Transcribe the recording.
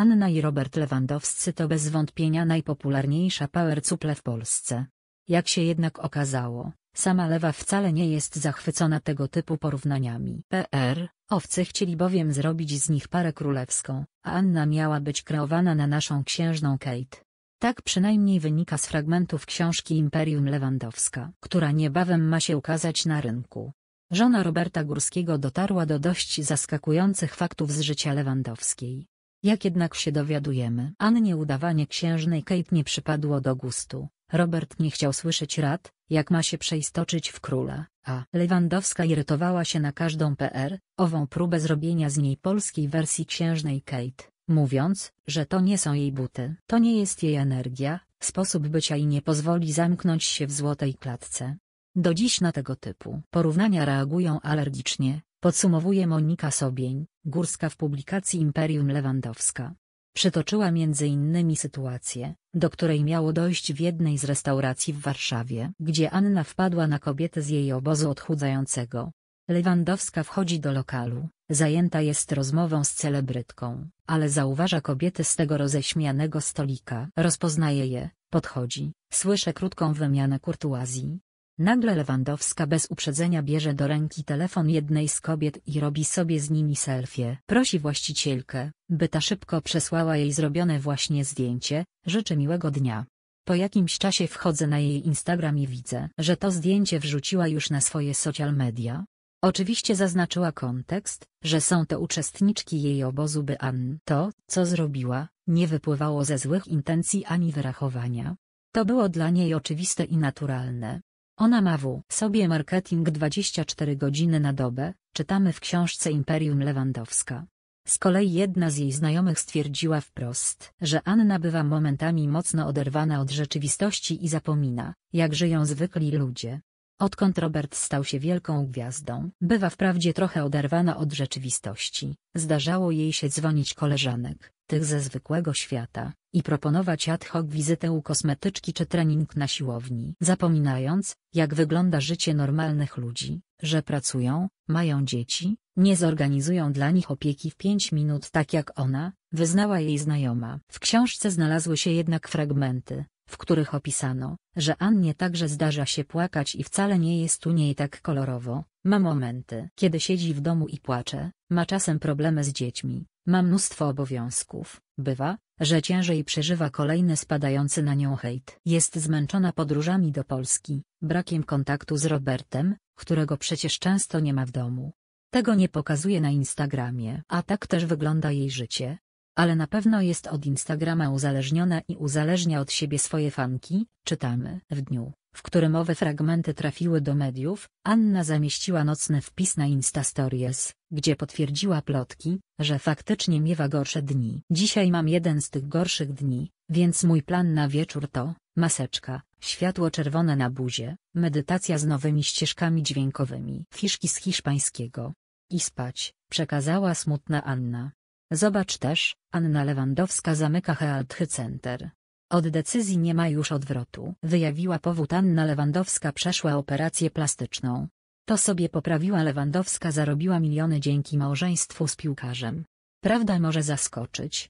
Anna i Robert Lewandowscy to bez wątpienia najpopularniejsza power couple w Polsce. Jak się jednak okazało, sama Lewa wcale nie jest zachwycona tego typu porównaniami. PR, owcy chcieli bowiem zrobić z nich parę królewską, a Anna miała być kreowana na naszą księżną Kate. Tak przynajmniej wynika z fragmentów książki Imperium Lewandowska, która niebawem ma się ukazać na rynku. Żona Roberta Górskiego dotarła do dość zaskakujących faktów z życia Lewandowskiej. Jak jednak się dowiadujemy, Annie udawanie księżnej Kate nie przypadło do gustu. Robert nie chciał słyszeć rad, jak ma się przeistoczyć w króla, a Lewandowska irytowała się na każdą PR, ową próbę zrobienia z niej polskiej wersji księżnej Kate, mówiąc, że to nie są jej buty, to nie jest jej energia, sposób bycia i nie pozwoli zamknąć się w złotej klatce. Do dziś na tego typu porównania reagują alergicznie, Podsumowuje Monika Sobień, górska w publikacji Imperium Lewandowska. Przytoczyła m.in. sytuację, do której miało dojść w jednej z restauracji w Warszawie, gdzie Anna wpadła na kobietę z jej obozu odchudzającego. Lewandowska wchodzi do lokalu, zajęta jest rozmową z celebrytką, ale zauważa kobietę z tego roześmianego stolika. Rozpoznaje je, podchodzi, słyszę krótką wymianę kurtuazji, Nagle Lewandowska bez uprzedzenia bierze do ręki telefon jednej z kobiet i robi sobie z nimi selfie. Prosi właścicielkę, by ta szybko przesłała jej zrobione właśnie zdjęcie, życzy miłego dnia. Po jakimś czasie wchodzę na jej Instagram i widzę, że to zdjęcie wrzuciła już na swoje social media. Oczywiście zaznaczyła kontekst, że są to uczestniczki jej obozu by Ann. To, co zrobiła, nie wypływało ze złych intencji ani wyrachowania. To było dla niej oczywiste i naturalne. Ona ma w sobie marketing 24 godziny na dobę, czytamy w książce Imperium Lewandowska. Z kolei jedna z jej znajomych stwierdziła wprost, że Anna bywa momentami mocno oderwana od rzeczywistości i zapomina, jak żyją zwykli ludzie. Odkąd Robert stał się wielką gwiazdą, bywa wprawdzie trochę oderwana od rzeczywistości, zdarzało jej się dzwonić koleżanek, tych ze zwykłego świata, i proponować ad hoc wizytę u kosmetyczki czy trening na siłowni, zapominając, jak wygląda życie normalnych ludzi, że pracują, mają dzieci, nie zorganizują dla nich opieki w 5 minut tak jak ona, wyznała jej znajoma. W książce znalazły się jednak fragmenty, w których opisano, że Annie także zdarza się płakać i wcale nie jest u niej tak kolorowo, ma momenty, kiedy siedzi w domu i płacze, ma czasem problemy z dziećmi, ma mnóstwo obowiązków, bywa, że ciężej przeżywa kolejny spadający na nią hejt. Jest zmęczona podróżami do Polski, brakiem kontaktu z Robertem, którego przecież często nie ma w domu. Tego nie pokazuje na Instagramie, a tak też wygląda jej życie, ale na pewno jest od Instagrama uzależniona i uzależnia od siebie swoje fanki, czytamy. W dniu, w którym owe fragmenty trafiły do mediów, Anna zamieściła nocny wpis na Insta Stories, gdzie potwierdziła plotki, że faktycznie miewa gorsze dni. Dzisiaj mam jeden z tych gorszych dni, więc mój plan na wieczór to, maseczka, światło czerwone na buzie, medytacja z nowymi ścieżkami dźwiękowymi. Fiszki z hiszpańskiego. I spać, przekazała smutna Anna. Zobacz też, Anna Lewandowska zamyka health Center. Od decyzji nie ma już odwrotu. Wyjawiła powód Anna Lewandowska przeszła operację plastyczną. To sobie poprawiła Lewandowska zarobiła miliony dzięki małżeństwu z piłkarzem. Prawda może zaskoczyć,